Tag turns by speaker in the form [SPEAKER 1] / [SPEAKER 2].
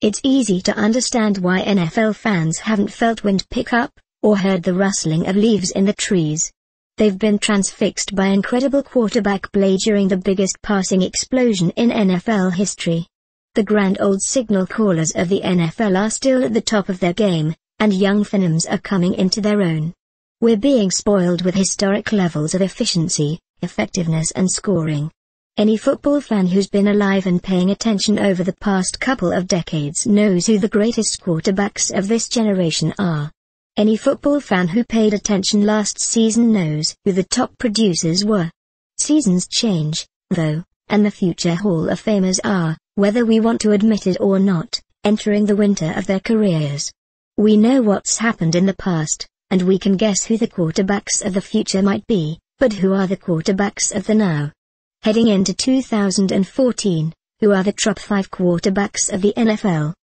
[SPEAKER 1] It's easy to understand why NFL fans haven't felt wind pick up, or heard the rustling of leaves in the trees. They've been transfixed by incredible quarterback play during the biggest passing explosion in NFL history. The grand old signal callers of the NFL are still at the top of their game, and young Phenoms are coming into their own. We're being spoiled with historic levels of efficiency, effectiveness and scoring. Any football fan who's been alive and paying attention over the past couple of decades knows who the greatest quarterbacks of this generation are. Any football fan who paid attention last season knows who the top producers were. Seasons change, though, and the future Hall of Famers are, whether we want to admit it or not, entering the winter of their careers. We know what's happened in the past, and we can guess who the quarterbacks of the future might be, but who are the quarterbacks of the now? heading into 2014, who are the top five quarterbacks of the NFL.